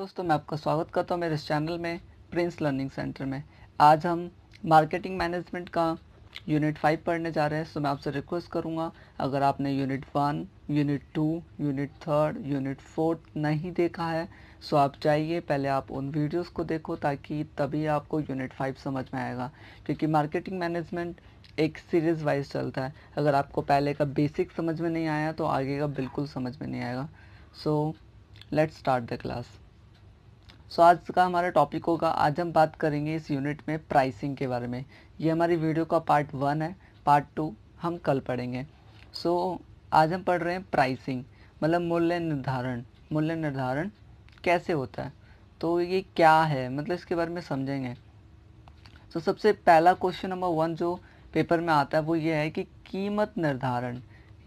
दोस्तों मैं आपका स्वागत करता हूँ मेरे इस चैनल में प्रिंस लर्निंग सेंटर में आज हम मार्केटिंग मैनेजमेंट का यूनिट फाइव पढ़ने जा रहे हैं सो मैं आपसे रिक्वेस्ट करूँगा अगर आपने unit one unit two unit third unit fourth नहीं देखा है सो आप जाइए पहले आप उन वीडियोस को देखो ताकि तभी आपको यूनिट फाइव समझ में आएगा क्योंकि मार्केटिंग मैनेजमेंट एक सीरीज़ वाइज चलता है अगर आपको पहले का बेसिक समझ में नहीं आया तो आगे का बिल्कुल समझ में नहीं आएगा so let's start the class so आज का हमारा टॉपिक होगा आज हम बात करेंगे इस यूनिट में प्राइसिंग के बारे में ये हमारी वीडियो का पार्ट वन है पार्ट टू हम कल पढ़ेंगे सो so, आज हम पढ़ रहे हैं प्राइसिंग मतलब मूल्य निर्धारण मूल्य निर्धारण कैसे होता है तो ये क्या है मतलब इसके बारे में समझेंगे सो so, सबसे पहला क्वेश्चन नंबर वन जो पेपर में आता है वो ये है कि कीमत निर्धारण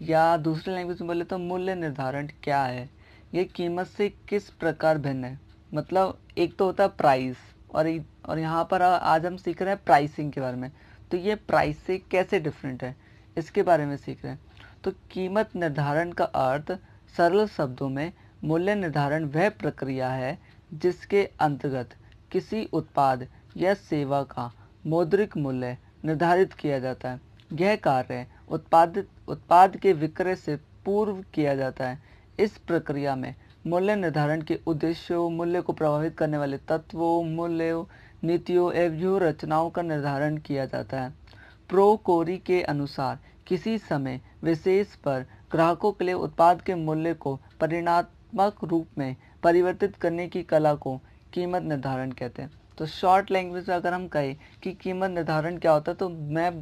या दूसरे लैंग्वेज में बोले तो मूल्य निर्धारण क्या है ये कीमत से किस प्रकार भिन्न है मतलब एक तो होता है प्राइस और और यहाँ पर आज हम सीख रहे हैं प्राइसिंग के बारे में तो ये प्राइस से कैसे डिफरेंट है इसके बारे में सीख रहे हैं तो कीमत निर्धारण का अर्थ सरल शब्दों में मूल्य निर्धारण वह प्रक्रिया है जिसके अंतर्गत किसी उत्पाद या सेवा का मौद्रिक मूल्य निर्धारित किया जाता है यह कार्य उत्पादित उत्पाद के विक्रय से पूर्व किया जाता है इस प्रक्रिया में मूल्य निर्धारण के उद्देश्यों मूल्य को प्रभावित करने वाले तत्वों मूल्यों नीतियों एवं व्यू रचनाओं का निर्धारण किया जाता है प्रोकोरी के अनुसार किसी समय विशेष पर ग्राहकों के लिए उत्पाद के मूल्य को परिणात्मक रूप में परिवर्तित करने की कला को कीमत निर्धारण कहते हैं तो शॉर्ट लैंग्वेज में अगर हम कहें कि कीमत निर्धारण क्या होता है तो मैं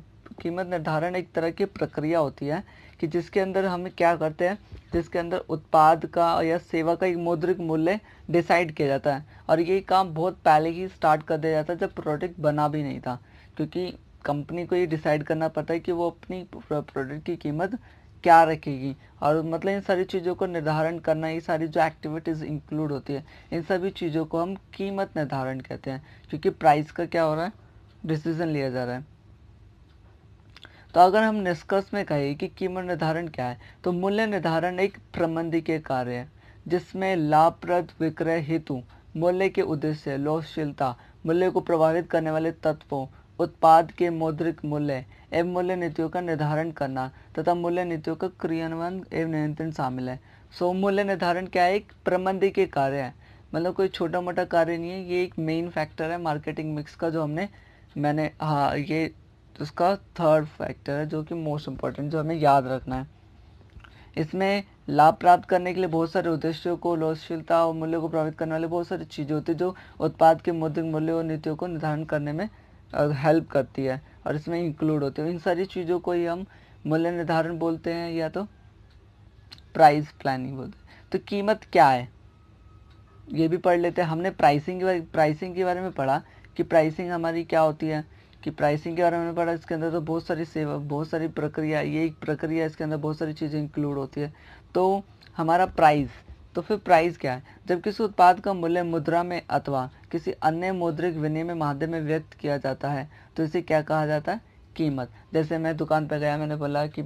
कीमत निर्धारण एक तरह की प्रक्रिया होती है कि जिसके अंदर हम क्या करते हैं जिसके अंदर उत्पाद का या सेवा का एक मौद्रिक मूल्य डिसाइड किया जाता है और ये काम बहुत पहले ही स्टार्ट कर दिया जाता है जब प्रोडक्ट बना भी नहीं था क्योंकि कंपनी को ये डिसाइड करना पड़ता है कि वो अपनी प्रोडक्ट की कीमत क्या रखेगी और मतलब इन सारी चीज़ों को निर्धारण करना ये सारी जो एक्टिविटीज़ इंक्लूड होती है इन सभी चीज़ों को हम कीमत निर्धारण कहते हैं क्योंकि प्राइस का क्या हो रहा है डिसीजन लिया जा रहा है तो अगर हम निष्कर्ष में कहें कि कीमत निर्धारण क्या है तो मूल्य निर्धारण एक प्रबंधी के कार्य है जिसमें लाभप्रद विक्रय हेतु मूल्य के उद्देश्य लोहशीलता मूल्य को प्रभावित करने वाले तत्वों उत्पाद के मौद्रिक मूल्य एवं मूल्य नीतियों का निर्धारण करना तथा मूल्य नीतियों का क्रियान्वयन एवं नियंत्रण शामिल है सो मूल्य निर्धारण क्या है एक प्रबंधी के कार्य है मतलब कोई छोटा मोटा कार्य नहीं है ये एक मेन फैक्टर है मार्केटिंग मिक्स का जो हमने मैंने हाँ ये तो इसका थर्ड फैक्टर है जो कि मोस्ट इम्पॉर्टेंट जो हमें याद रखना है इसमें लाभ प्राप्त करने के लिए बहुत सारे उद्देश्यों को लोचशीलता और मूल्य को प्रभावित करने वाले बहुत सारी चीज़ें होती है जो उत्पाद के मौद्रिक मूल्य और नीतियों को निर्धारण करने में हेल्प करती है और इसमें इंक्लूड होती है इन सारी चीज़ों को ही हम मूल्य निर्धारण बोलते हैं या तो प्राइस प्लानिंग बोलते हैं तो कीमत क्या है ये भी पढ़ लेते हैं हमने प्राइसिंग के बारे प्राइसिंग के बारे में पढ़ा कि प्राइसिंग हमारी क्या होती है कि प्राइसिंग के बारे में पढ़ा इसके अंदर तो बहुत सारी सेवा बहुत सारी प्रक्रिया ये एक प्रक्रिया इसके अंदर बहुत सारी चीज़ें इंक्लूड होती है तो हमारा प्राइस तो फिर प्राइस क्या है जब किसी उत्पाद का मूल्य मुद्रा में अथवा किसी अन्य मौद्रिक विनिमय माध्यम में व्यक्त किया जाता है तो इसे क्या कहा जाता है कीमत जैसे मैं दुकान पर गया मैंने बोला कि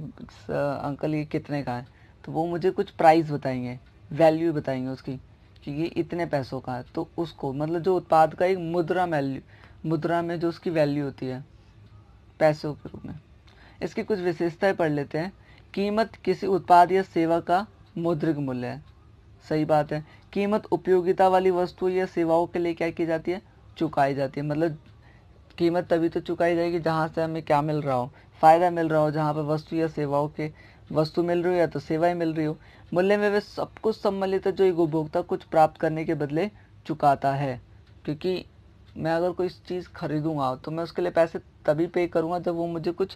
अंकल ये कितने का है तो वो मुझे कुछ प्राइस बताएंगे वैल्यू बताएंगे उसकी कि ये इतने पैसों का है तो उसको मतलब जो उत्पाद का एक मुद्रा वैल्यू मुद्रा में जो उसकी वैल्यू होती है पैसों के रूप में इसकी कुछ विशेषताएं पढ़ लेते हैं कीमत किसी उत्पाद या सेवा का मौद्रिक मूल्य है सही बात है कीमत उपयोगिता वाली वस्तु या सेवाओं के लिए क्या की जाती है चुकाई जाती है मतलब कीमत तभी तो चुकाई जाएगी जहाँ से हमें क्या मिल रहा हो फ़ायदा मिल रहा हो जहाँ पर वस्तु या सेवाओं के वस्तु मिल रही हो या तो सेवाएं मिल रही हो मूल्य में वे सब कुछ सम्मिलित है जो एक उपभोक्ता कुछ प्राप्त करने के बदले चुकाता है क्योंकि मैं अगर कोई चीज़ खरीदूंगा तो मैं उसके लिए पैसे तभी पे करूँगा जब वो मुझे कुछ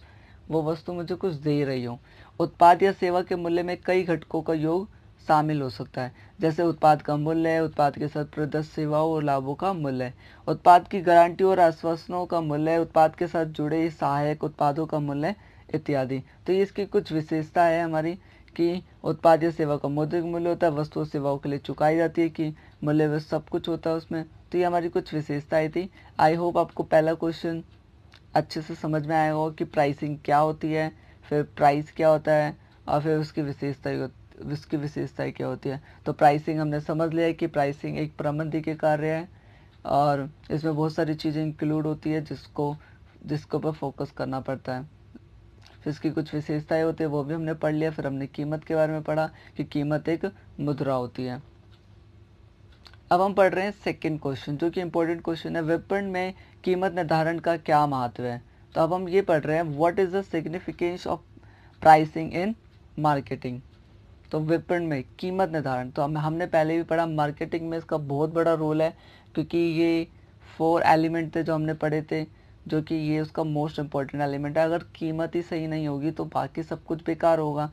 वो वस्तु मुझे कुछ दे रही हो उत्पाद या सेवा के मूल्य में कई घटकों का योग शामिल हो सकता है जैसे उत्पाद का मूल्य है उत्पाद के साथ प्रदत्त सेवाओं और लाभों का मूल्य है उत्पाद की गारंटी और आश्वासनों का मूल्य उत्पाद के साथ जुड़े सहायक उत्पादों का मूल्य इत्यादि तो ये इसकी कुछ विशेषता है हमारी कि उत्पाद या सेवा का मौद्रिक मूल्य होता है वस्तु और सेवाओं के लिए चुकाई जाती है कि मूल्य सब कुछ होता है उसमें तो ये हमारी कुछ विशेषताएं थी आई होप आपको पहला क्वेश्चन अच्छे से समझ में आया होगा कि प्राइसिंग क्या होती है फिर प्राइस क्या होता है और फिर उसकी विशेषता उसकी विशेषताएँ क्या होती है तो प्राइसिंग हमने समझ लिया कि प्राइसिंग एक प्रबंधी के कार्य है और इसमें बहुत सारी चीज़ें इंक्लूड होती है जिसको जिसके ऊपर फोकस करना पड़ता है फिर इसकी कुछ विशेषताएं होती है वो भी हमने पढ़ लिया फिर हमने कीमत के बारे में पढ़ा कि कीमत एक मुद्रा होती है अब हम पढ़ रहे हैं सेकंड क्वेश्चन जो कि इम्पोर्टेंट क्वेश्चन है विपण में कीमत निर्धारण का क्या महत्व है तो अब हम ये पढ़ रहे हैं what is the significance of pricing in marketing तो विपण में कीमत निर्धारण तो हम हमने पहले भी पढ़ा मार्केटिंग में इसका बहुत बड़ा रोल है क्योंकि ये फोर एलिमेंट थे जो हमने पढ़े थे जो कि ये उसका मोस्ट इम्पॉर्टेंट एलिमेंट है अगर कीमत ही सही नहीं होगी तो बाकी सब कुछ बेकार होगा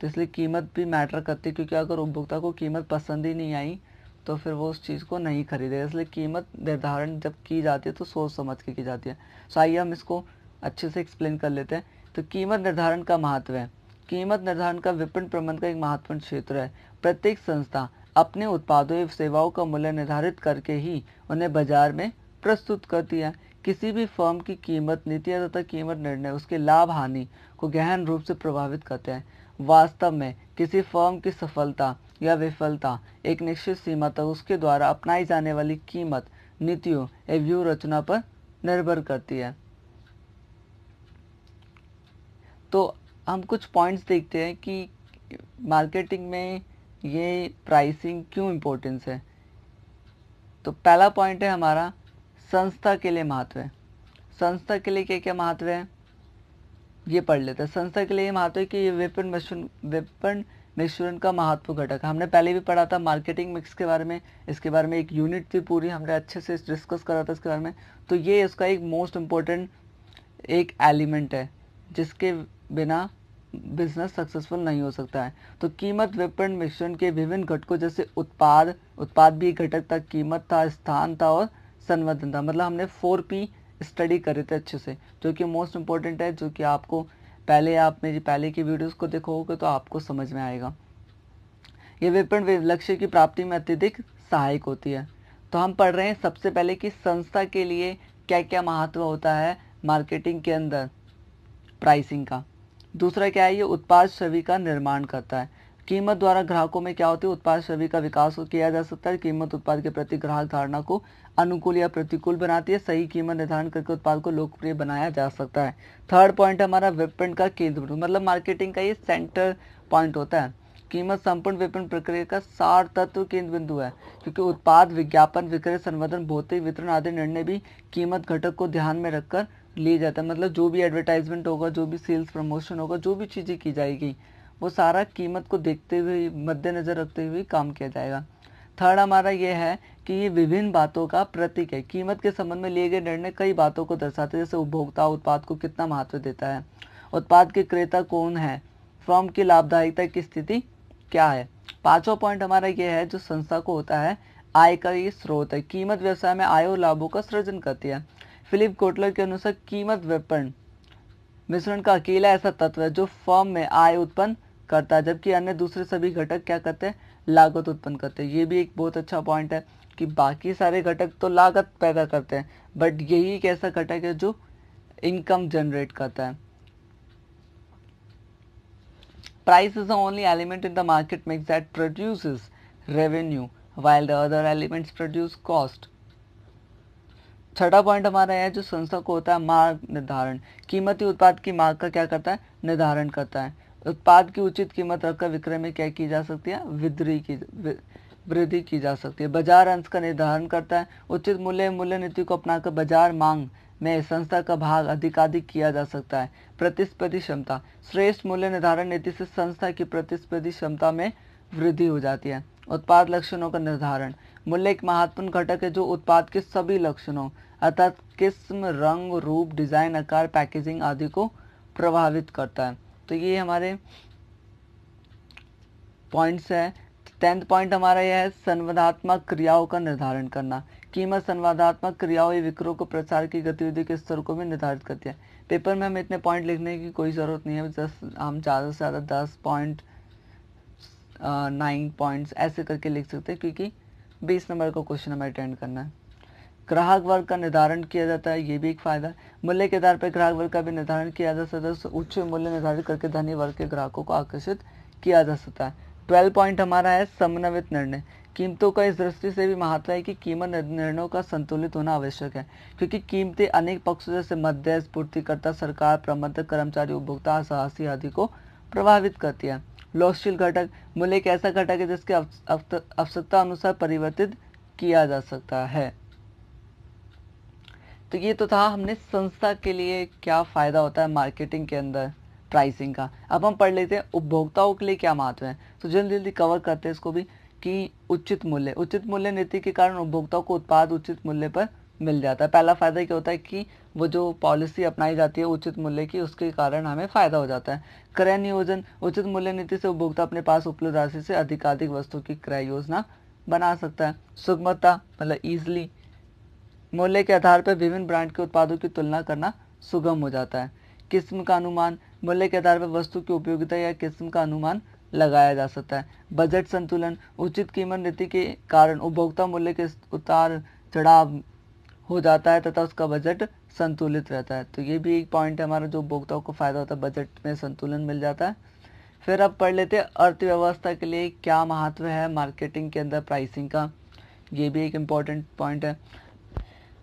तो इसलिए कीमत भी मैटर करती है क्योंकि अगर उपभोक्ता को कीमत पसंद ही नहीं आई तो फिर वो उस चीज़ को नहीं खरीदेगा इसलिए कीमत निर्धारण जब की जाती है तो सोच समझ के की जाती है सो आइए हम इसको अच्छे से एक्सप्लेन कर लेते हैं तो कीमत निर्धारण का महत्व है कीमत निर्धारण का विपणन प्रबंध का एक महत्वपूर्ण क्षेत्र है प्रत्येक संस्था अपने उत्पादों एवं सेवाओं का मूल्य निर्धारित करके ही उन्हें बाजार में प्रस्तुत करती है किसी भी फर्म की कीमत नीतियाँ तथा कीमत निर्णय उसके लाभ हानि को गहन रूप से प्रभावित करते हैं वास्तव में किसी फर्म की सफलता या विफलता एक निश्चित सीमा तक उसके द्वारा अपनाई जाने वाली कीमत नीतियों एवं व्यू रचना पर निर्भर करती है तो हम कुछ पॉइंट्स देखते हैं कि मार्केटिंग में ये प्राइसिंग क्यों इम्पोर्टेंस है तो पहला पॉइंट है हमारा संस्था के लिए महत्व है संस्था के लिए क्या क्या महत्व है ये पढ़ लेते हैं संस्था के लिए महत्व है कि ये वेपन मशीन वेपन मिक्सचूरेंट का महत्व घटक हमने पहले भी पढ़ा था मार्केटिंग मिक्स के बारे में इसके बारे में एक यूनिट थी पूरी हमने अच्छे से डिस्कस करा था इसके बारे में तो ये इसका एक मोस्ट इम्पोर्टेंट एक एलिमेंट है जिसके बिना बिजनेस सक्सेसफुल नहीं हो सकता है तो कीमत विपणन मिश्रण के विभिन्न घटकों जैसे उत्पाद उत्पाद भी एक घटक था कीमत था स्थान था और संवर्धन था मतलब हमने फोर पी स्टडी करे थे अच्छे से जो कि मोस्ट इम्पोर्टेंट है जो कि आपको पहले आप मेरी पहले की वीडियोस को देखोगे तो आपको समझ में आएगा ये विपण लक्ष्य की प्राप्ति में अत्यधिक सहायक होती है तो हम पढ़ रहे हैं सबसे पहले कि संस्था के लिए क्या क्या महत्व होता है मार्केटिंग के अंदर प्राइसिंग का दूसरा क्या है ये उत्पाद छवि का निर्माण करता है कीमत द्वारा ग्राहकों में क्या होती है उत्पाद छवि का विकास किया जा सकता है कीमत उत्पाद के प्रति ग्राहक धारणा को अनुकूल या प्रतिकूल बनाती है सही कीमत निर्धारण करके उत्पाद को लोकप्रिय बनाया जा सकता है थर्ड पॉइंट हमारा विपणन का केंद्र मतलब मार्केटिंग का ये सेंटर पॉइंट होता है कीमत संपूर्ण विपणन प्रक्रिया का सार तत्व केंद्र बिंदु है क्योंकि उत्पाद विज्ञापन विक्रय संवर्धन भौतिक वितरण आदि निर्णय भी कीमत घटक को ध्यान में रखकर लिए जाता है मतलब जो भी एडवर्टाइजमेंट होगा जो भी सेल्स प्रमोशन होगा जो भी चीज़ें की जाएगी वो सारा कीमत को देखते हुए मद्देनज़र रखते हुए काम किया जाएगा थर्ड हमारा ये है कि ये विभिन्न बातों का प्रतीक है कीमत के संबंध में लिए गए निर्णय कई बातों को दर्शाते हैं जैसे उपभोक्ता उत्पाद को कितना महत्व देता है उत्पाद के क्रेता कौन है फॉर्म की लाभदायिता की स्थिति क्या है पांचवा पॉइंट हमारा यह है जो संस्था को होता है आय का ये स्रोत है कीमत व्यवसाय में आय और लाभों का सृजन करती है फिलिप कोटलर के अनुसार कीमत विपणन मिश्रण का अकेला ऐसा तत्व है जो फर्म में आय उत्पन्न करता है जबकि अन्य दूसरे सभी घटक क्या करते हैं लागत उत्पन्न करते हैं ये भी एक बहुत अच्छा पॉइंट है कि बाकी सारे घटक तो लागत पैदा करते हैं बट यही एक ऐसा घटक है जो इनकम जनरेट करता है price is the only element in the market makes that produce revenue while the other elements produce cost छठा पॉइंट हमारा है जो संस्था को होता है मार्ग निर्धारण कीमती उत्पाद की मार्ग का क्या करता है निर्धारण करता है उत्पाद की उचित कीमत रखकर विक्रय में क्या की जा सकती है वृद्धि की वृद्धि की जा सकती है बाजार अंश का निर्धारण करता है उचित मूल्य मूल्य नीति को अपनाकर बाजार मांग में संस्था का भाग अधिकाधिक किया जा सकता है प्रतिस्पर्धी क्षमता श्रेष्ठ मूल्य निर्धारण नीति से संस्था की प्रतिस्पर्धी क्षमता में वृद्धि हो जाती है उत्पाद लक्षणों का निर्धारण मूल्य एक महत्वपूर्ण घटक है जो उत्पाद के सभी लक्षणों अर्थात किस्म रंग रूप डिजाइन आकार पैकेजिंग आदि को प्रभावित करता है तो ये हमारे पॉइंट्स हैं टेंथ पॉइंट हमारा यह है संवादात्मक क्रियाओं का निर्धारण करना कीमत संवादात्मक क्रियाओं या विक्रों को प्रसार की गतिविधि के स्तर को भी निर्धारित करती है पेपर में हमें इतने पॉइंट लिखने की कोई ज़रूरत नहीं है दस हम ज़्यादा से ज़्यादा दस पॉइंट नाइन पॉइंट्स ऐसे करके लिख सकते हैं क्योंकि बीस नंबर का क्वेश्चन हमें अटेंड करना है ग्राहक वर्ग का निर्धारण किया जाता है ये भी एक फायदा है मूल्य के आधार पर ग्राहक वर्ग का भी निर्धारण किया जा सकता है उच्च मूल्य निर्धारित करके धनी वर्ग के ग्राहकों को आकर्षित किया जा सकता है ट्वेल्व पॉइंट हमारा है समन्वित निर्णय कीमतों का इस दृष्टि से भी महत्व है कि कीमत निर्णयों का संतुलित होना आवश्यक है क्योंकि कीमतें अनेक पक्षों जैसे मध्यस्थ पूर्तिकर्ता सरकार प्रबंधक कर्मचारी उपभोक्ता साहसी आदि को प्रभावित करती है लोकशील घटक मूल्य एक ऐसा घटक है जिसके आवश्यकता अनुसार परिवर्तित किया जा सकता है तो ये तो था हमने संस्था के लिए क्या फ़ायदा होता है मार्केटिंग के अंदर प्राइसिंग का अब हम पढ़ लेते हैं उपभोक्ताओं के लिए क्या महत्व है तो जल्दी जल्दी कवर करते हैं इसको भी कि उचित मूल्य उचित मूल्य नीति के कारण उपभोक्ताओं को उत्पाद उचित मूल्य पर मिल जाता है पहला फ़ायदा क्या होता है कि वो जो पॉलिसी अपनाई जाती है उचित मूल्य की उसके कारण हमें फ़ायदा हो जाता है क्रय नियोजन उचित मूल्य नीति से उपभोक्ता अपने पास उपलब्ध राशि से अधिकाधिक वस्तु की क्रय योजना बना सकता है सुगमता मतलब ईजिली मूल्य के आधार पर विभिन्न ब्रांड के उत्पादों की तुलना करना सुगम हो जाता है किस्म का अनुमान मूल्य के आधार पर वस्तु की उपयोगिता या किस्म का अनुमान लगाया जा सकता है बजट संतुलन उचित कीमत नीति के कारण उपभोक्ता मूल्य के उतार चढ़ाव हो जाता है तथा उसका बजट संतुलित रहता है तो ये भी एक पॉइंट है हमारा जो उपभोक्ताओं को फायदा होता है बजट में संतुलन मिल जाता है फिर अब पढ़ लेते हैं अर्थव्यवस्था के लिए क्या महत्व है मार्केटिंग के अंदर प्राइसिंग का ये भी एक इम्पॉर्टेंट पॉइंट है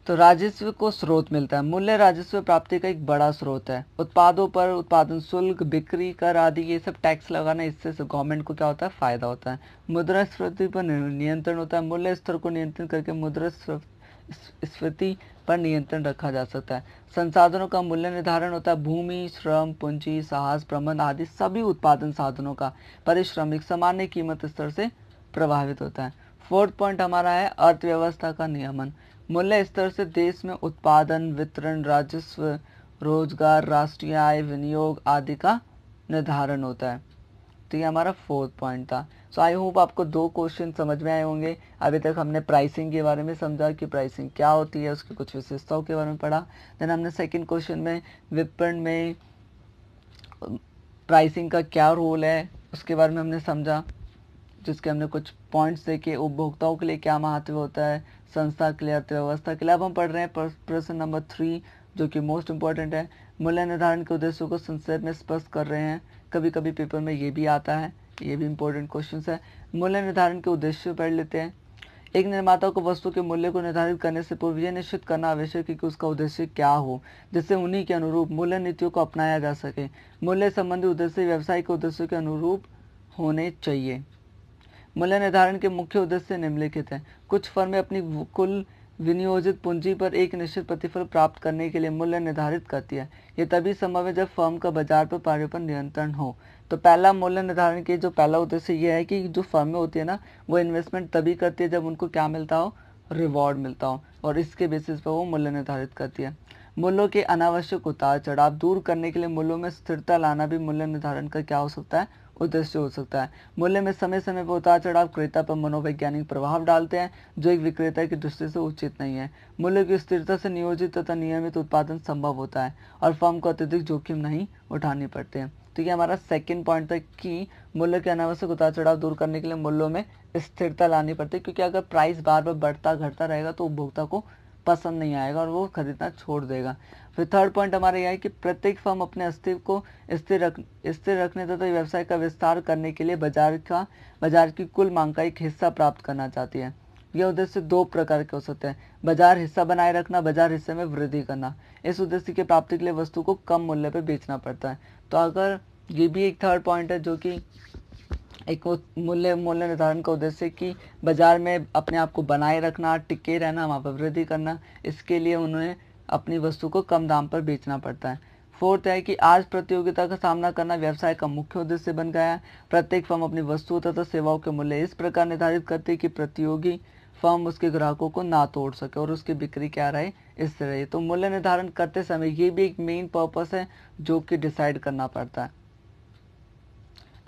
तो राजस्व को स्रोत मिलता है मूल्य राजस्व प्राप्ति का एक बड़ा स्रोत है उत्पादों पर उत्पादन शुल्क बिक्री कर आदि ये सब टैक्स लगाना इससे गवर्नमेंट को क्या होता है फायदा होता है मुद्रा मुद्रास्फीति पर नियंत्रण होता है मूल्य स्तर को नियंत्रण करके मुद्रा मुद्रास्फीति पर नियंत्रण रखा जा सकता है संसाधनों का मूल्य निर्धारण होता है भूमि श्रम पूंजी साहस प्रबंध आदि सभी उत्पादन साधनों का परिश्रमिक सामान्य कीमत स्तर से प्रभावित होता है फोर्थ पॉइंट हमारा है अर्थव्यवस्था का नियमन मूल्य स्तर से देश में उत्पादन वितरण राजस्व रोजगार राष्ट्रीय आय विनियोग आदि का निर्धारण होता है तो ये हमारा फोर्थ पॉइंट था सो आई होप आपको दो क्वेश्चन समझ में आए होंगे अभी तक हमने प्राइसिंग के बारे में समझा कि प्राइसिंग क्या होती है उसकी कुछ विशेषताओं के बारे में पढ़ा देन हमने सेकंड क्वेश्चन में विपणन में प्राइसिंग का क्या रोल है उसके बारे में हमने समझा जिसके हमने कुछ पॉइंट्स देखे उपभोक्ताओं के लिए क्या महत्व होता है संस्था के लिए अर्थव्यवस्था के लिए अब हम पढ़ रहे हैं प्रश्न नंबर थ्री जो कि मोस्ट इम्पॉर्टेंट है मूल्य निर्धारण के उद्देश्यों को संक्षेप में स्पष्ट कर रहे हैं कभी कभी पेपर में ये भी आता है ये भी इम्पोर्टेंट क्वेश्चन है मूल्य निर्धारण के उद्देश्य पढ़ लेते हैं एक निर्माता को वस्तु के मूल्य को निर्धारित करने से पूर्व यह निश्चित करना आवश्यक है कि उसका उद्देश्य क्या हो जिससे उन्हीं के अनुरूप मूल्य नीतियों को अपनाया जा सके मूल्य संबंधी उद्देश्य व्यवसाय के उद्देश्य के अनुरूप होने चाहिए मूल्य निर्धारण के मुख्य उद्देश्य निम्नलिखित हैं कुछ फर्में अपनी कुल विनियोजित पूंजी पर एक निश्चित प्रतिफल प्राप्त करने के लिए मूल्य निर्धारित करती है ये तभी संभव है जब फर्म का बाजार पर पार्य पर नियंत्रण हो तो पहला मूल्य निर्धारण के जो पहला उद्देश्य ये है कि जो फर्में होती है ना वो इन्वेस्टमेंट तभी करती है जब उनको क्या मिलता हो रिवॉर्ड मिलता हो और इसके बेसिस पर वो मूल्य निर्धारित करती है मूल्यों के अनावश्यक उतार चढ़ाव दूर करने के लिए मूल्यों में स्थिरता लाना भी मूल्य निर्धारण का क्या हो सकता है उद्देश्य हो सकता है मूल्य में समय समय पर उतार चढ़ाव क्रेता पर मनोवैज्ञानिक प्रभाव डालते हैं जो एक विक्रेता की दृष्टि से उचित नहीं है मूल्य की स्थिरता से नियोजित तथा नियमित उत्पादन संभव होता है और फर्म को अत्यधिक जोखिम नहीं उठाने पड़ते हैं तो ये हमारा सेकेंड पॉइंट था कि मूल्य के अनावश्यक उतार चढ़ाव दूर करने के लिए मूल्यों में स्थिरता लानी पड़ती है क्योंकि अगर प्राइस बार बार बढ़ता घटता रहेगा तो उपभोक्ता को पसंद नहीं आएगा और वो खरीदना छोड़ देगा फिर थर्ड पॉइंट हमारा यह है कि प्रत्येक फर्म अपने अस्तित्व को स्थिर रख स्थिर रखने तथा तो व्यवसाय का विस्तार करने के लिए बाजार का बाजार की कुल मांग का एक हिस्सा प्राप्त करना चाहती है यह उद्देश्य दो प्रकार के हो सकते हैं बाजार हिस्सा बनाए रखना बाजार हिस्से में वृद्धि करना इस उद्देश्य की प्राप्ति के लिए वस्तु को कम मूल्य पर बेचना पड़ता है तो अगर ये भी एक थर्ड पॉइंट है जो कि एक मूल्य मूल्य निर्धारण का उद्देश्य कि बाजार में अपने आप को बनाए रखना टिके रहना वहाँ पर वृद्धि करना इसके लिए उन्हें अपनी वस्तु को कम दाम पर बेचना पड़ता है फोर्थ है कि आज प्रतियोगिता का सामना करना व्यवसाय का मुख्य उद्देश्य बन गया है प्रत्येक फर्म अपनी वस्तुओं तथा सेवाओं के मूल्य इस प्रकार निर्धारित करती है कि प्रतियोगी फर्म उसके ग्राहकों को ना तोड़ सके और उसकी बिक्री क्या रहे इस तरह तो मूल्य निर्धारण करते समय ये भी एक मेन पर्पस है जो कि डिसाइड करना पड़ता है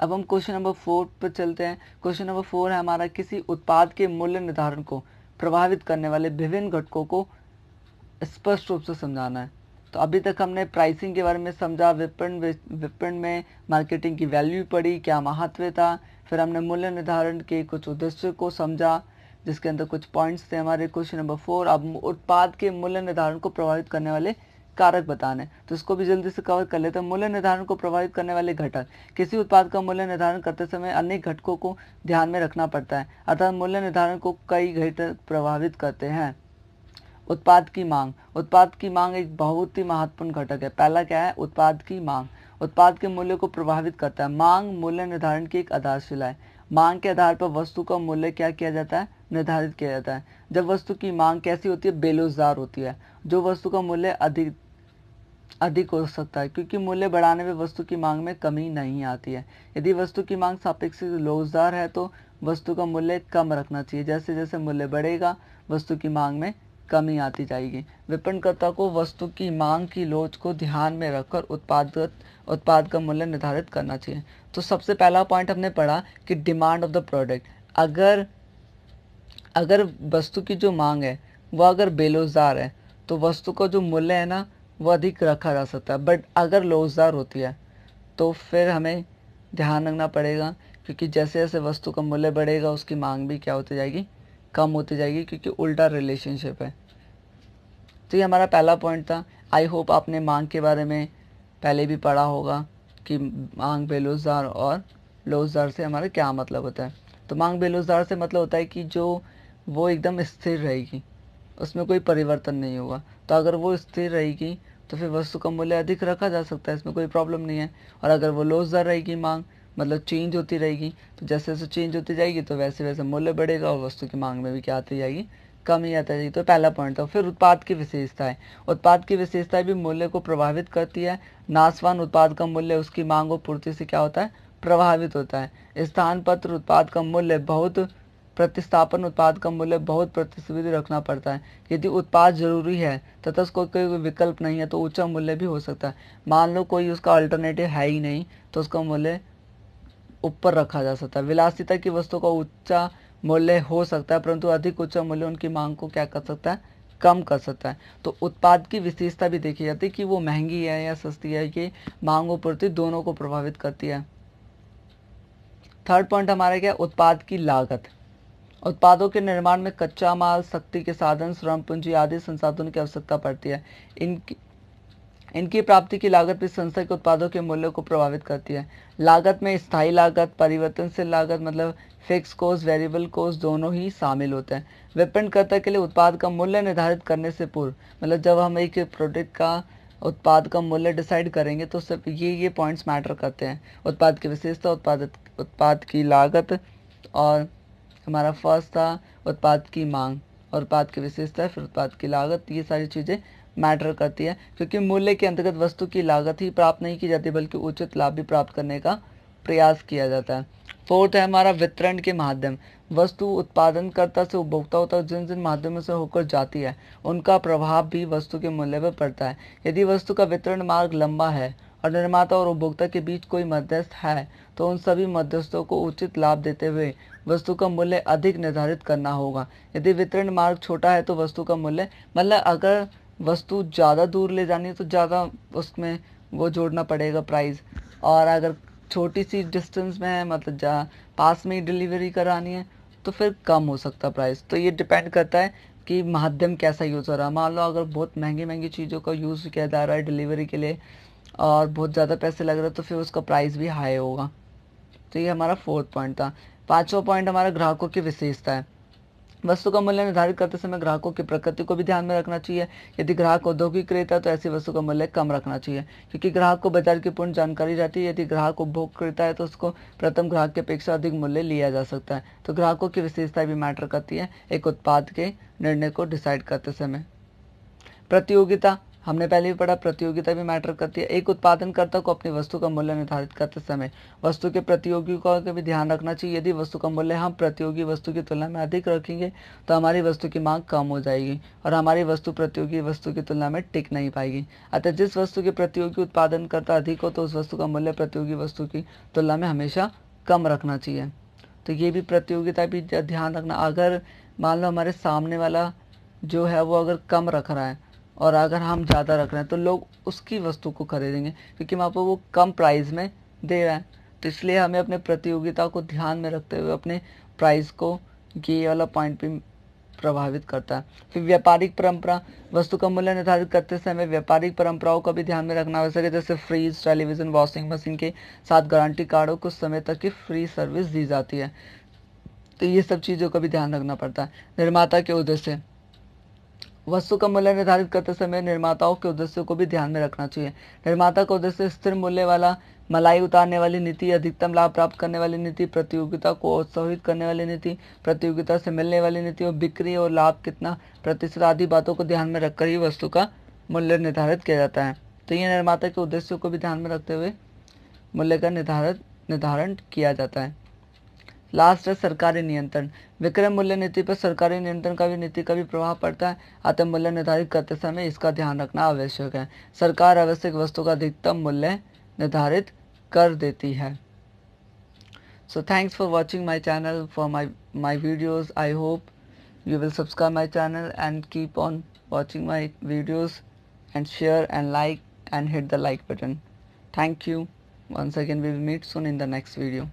अब हम क्वेश्चन नंबर फोर पर चलते हैं क्वेश्चन नंबर फोर है हमारा किसी उत्पाद के मूल्य निर्धारण को प्रभावित करने वाले विभिन्न घटकों को स्पष्ट रूप से समझाना है तो अभी तक हमने प्राइसिंग के बारे में समझा विपणन विपणन में मार्केटिंग की वैल्यू पड़ी क्या महत्व था फिर हमने मूल्य निर्धारण के कुछ उद्देश्य को समझा जिसके अंदर कुछ पॉइंट्स थे हमारे क्वेश्चन नंबर फोर अब उत्पाद के मूल्य निर्धारण को प्रभावित करने वाले कारक बताने तो इसको भी जल्दी से कवर कर लेते हैं मूल्य निर्धारण को प्रभावित करने वाले घटक किसी उत्पाद का मूल्य निर्धारण करते समय अनेक घटकों को ध्यान में रखना पड़ता है अर्थात मूल्य निर्धारण को कई घटक प्रभावित करते हैं उत्पाद की मांग उत्पाद की मांग एक बहुत ही महत्वपूर्ण घटक है पहला क्या है उत्पाद की मांग उत्पाद के मूल्य को प्रभावित करता है मांग मूल्य निर्धारण की एक आधारशिला है मांग के आधार पर वस्तु का मूल्य क्या किया जाता है निर्धारित किया जाता है जब वस्तु की मांग कैसी होती है बेलोजदार होती है जो वस्तु का मूल्य अधिक अधिक हो सकता है क्योंकि मूल्य बढ़ाने में वस्तु की मांग में कमी नहीं आती है यदि वस्तु की मांग सापेक्ष लोजदार है तो वस्तु का मूल्य कम रखना चाहिए जैसे जैसे मूल्य बढ़ेगा वस्तु की मांग में कमी आती जाएगी विपणनकर्ता को वस्तु की मांग की लोच को ध्यान में रखकर उत्पादक उत्पाद का मूल्य निर्धारित करना चाहिए तो सबसे पहला पॉइंट हमने पढ़ा कि डिमांड ऑफ द प्रोडक्ट अगर अगर वस्तु की जो मांग है वह अगर बेलोजदार है तो वस्तु का जो मूल्य है ना वो अधिक रखा जा सकता है बट अगर लोजदार होती है तो फिर हमें ध्यान रखना पड़ेगा क्योंकि जैसे जैसे वस्तु का मूल्य बढ़ेगा उसकी मांग भी क्या होती जाएगी कम होती जाएगी क्योंकि उल्टा रिलेशनशिप है तो ये हमारा पहला पॉइंट था आई होप आपने मांग के बारे में पहले भी पढ़ा होगा कि मांग बेलोजदार और लोजदार से हमारा क्या मतलब होता है तो मांग बेलोजदार से मतलब होता है कि जो वो एकदम स्थिर रहेगी उसमें कोई परिवर्तन नहीं होगा तो अगर वो स्थिर रहेगी तो फिर वस्तु का मूल्य अधिक रखा जा सकता है इसमें कोई प्रॉब्लम नहीं है और अगर वो लोजदार रहेगी मांग मतलब चेंज होती रहेगी तो जैसे जैसे चेंज होती जाएगी तो वैसे वैसे मूल्य बढ़ेगा और वस्तु की मांग में भी क्या आती जाएगी कम या अत्यधिक तो पहला पॉइंट था फिर उत्पाद की विशेषताएं उत्पाद की विशेषताएं भी मूल्य को प्रभावित करती है नासवान उत्पाद का मूल्य उसकी मांग और पूर्ति से क्या होता है प्रभावित होता है स्थान पत्र उत्पाद का मूल्य बहुत प्रतिस्थापन उत्पाद का मूल्य बहुत प्रतिस्पर्धि रखना पड़ता है यदि उत्पाद जरूरी है तथा उसको कोई विकल्प नहीं है तो उच्च मूल्य भी हो सकता है मान लो कोई उसका अल्टरनेटिव है ही नहीं तो उसका मूल्य ऊपर रखा जा सकता है विलासिता की वस्तु का ऊंचा मूल्य हो सकता है परंतु अधिक उच्च मूल्य उनकी मांग को क्या कर सकता है कम कर सकता है तो उत्पाद की विशेषता भी देखी जाती है कि वो महंगी है या सस्ती है ये मांगों और पूर्ति दोनों को प्रभावित करती है थर्ड पॉइंट हमारा क्या उत्पाद की लागत उत्पादों के निर्माण में कच्चा माल शक्ति के साधन श्रम पूंजी आदि संसाधनों की आवश्यकता पड़ती है इनकी इनकी प्राप्ति की लागत भी संस्था के उत्पादों के मूल्य को प्रभावित करती है लागत में स्थायी लागत परिवर्तनशील लागत मतलब फिक्स कोर्स वेरिएबल कोर्स दोनों ही शामिल होते हैं विपणनकर्ता के लिए उत्पाद का मूल्य निर्धारित करने से पूर्व मतलब जब हम एक प्रोडक्ट का उत्पाद का मूल्य डिसाइड करेंगे तो सब ये ये पॉइंट्स मैटर करते हैं उत्पाद की विशेषता उत्पाद उत्पाद की लागत और हमारा फर्स्ट था उत्पाद की मांग और उत्पाद की विशेषता फिर उत्पाद की लागत ये सारी चीज़ें मैटर करती है क्योंकि मूल्य के अंतर्गत वस्तु की लागत ही प्राप्त नहीं की जाती बल्कि उचित लाभ भी प्राप्त करने का प्रयास किया जाता है फोर्थ है हमारा वितरण के माध्यम वस्तु उत्पादनकर्ता से उपभोक्ता होता है जिन जिन माध्यमों से होकर जाती है उनका प्रभाव भी वस्तु के मूल्य पर पड़ता है यदि वस्तु का वितरण मार्ग लंबा है और निर्माता और उपभोक्ता के बीच कोई मध्यस्थ है तो उन सभी मध्यस्थों को उचित लाभ देते हुए वस्तु का मूल्य अधिक निर्धारित करना होगा यदि वितरण मार्ग छोटा है तो वस्तु का मूल्य मतलब अगर वस्तु ज़्यादा दूर ले जानी है तो ज़्यादा उसमें वो जोड़ना पड़ेगा प्राइस और अगर छोटी सी डिस्टेंस में है मतलब जहाँ पास में ही डिलीवरी करानी है तो फिर कम हो सकता प्राइस तो ये डिपेंड करता है कि माध्यम कैसा यूज़ हो रहा है मान लो अगर बहुत महंगी महंगी चीज़ों का यूज़ किया जा रहा है डिलीवरी के लिए और बहुत ज़्यादा पैसे लग रहे हैं तो फिर उसका प्राइस भी हाई होगा तो ये हमारा फोर्थ पॉइंट था पांचवा पॉइंट हमारा ग्राहकों की विशेषता है वस्तु का मूल्य निर्धारित करते समय ग्राहकों की प्रकृति को भी ध्यान में रखना चाहिए यदि ग्राहक औद्योगिक क्रेता तो ऐसी वस्तु का मूल्य कम रखना चाहिए क्योंकि ग्राहक को बाजार की पूर्ण जानकारी रहती है यदि ग्राहक उपभोग क्रेता है तो उसको प्रथम ग्राहक की अपेक्षा अधिक मूल्य लिया जा सकता है तो ग्राहकों की विशेषता भी मैटर करती है एक उत्पाद के निर्णय को डिसाइड करते समय प्रतियोगिता हमने पहले भी पढ़ा प्रतियोगिता भी मैटर करती है एक उत्पादनकर्ता को अपनी वस्तु का मूल्य निर्धारित करते समय वस्तु के प्रतियोगी का भी ध्यान रखना चाहिए यदि वस्तु का मूल्य हम प्रतियोगी वस्तु की तुलना में अधिक रखेंगे तो हमारी वस्तु की मांग कम हो जाएगी और हमारी वस्तु प्रतियोगी वस्तु की तुलना में टिक नहीं पाएगी अतः जिस वस्तु के प्रतियोगी उत्पादनकर्ता अधिक हो तो उस वस्तु का मूल्य प्रतियोगी वस्तु की तुलना में हमेशा कम रखना चाहिए तो ये भी प्रतियोगिता भी ध्यान रखना अगर मान लो हमारे सामने वाला जो है वो अगर कम रख रहा है और अगर हम ज़्यादा रख रहे हैं तो लोग उसकी वस्तु को खरीदेंगे क्योंकि वहाँ पर वो कम प्राइस में दे रहा है तो इसलिए हमें अपने प्रतियोगिता को ध्यान में रखते हुए अपने प्राइस को ये वाला पॉइंट भी प्रभावित करता है फिर व्यापारिक परंपरा वस्तु का मूल्य निर्धारित करते समय व्यापारिक परंपराओं का भी ध्यान में रखना आवश्यक है जैसे फ्रीज टेलीविज़न वॉशिंग मशीन के साथ गारंटी कार्डों कुछ समय तक की फ्री सर्विस दी जाती है तो ये सब चीज़ों का भी ध्यान रखना पड़ता है निर्माता के उद्देश्य वस्तु का मूल्य निर्धारित करते समय निर्माताओं के उद्देश्य को भी ध्यान में रखना चाहिए निर्माता का उद्देश्य स्थिर मूल्य वाला मलाई उतारने वाली नीति अधिकतम लाभ प्राप्त करने वाली नीति प्रतियोगिता को उत्साहित करने वाली नीति प्रतियोगिता से मिलने वाली नीति और बिक्री और लाभ कितना प्रतिशत आदि बातों को ध्यान में रखकर ही वस्तु का मूल्य निर्धारित किया जाता है तो ये निर्माता के उद्देश्यों को भी ध्यान में रखते हुए मूल्य का निर्धारित निर्धारण किया जाता है लास्ट है सरकारी नियंत्रण विक्रम मूल्य नीति पर सरकारी नियंत्रण का भी नीति का भी प्रभाव पड़ता है अतः मूल्य निर्धारित करते समय इसका ध्यान रखना आवश्यक है सरकार आवश्यक वस्तु का अधिकतम मूल्य निर्धारित कर देती है so thanks for watching my channel for my my videos I hope you will subscribe my channel and keep on watching my videos and share and like and hit the like button thank you once again we will meet soon in the next video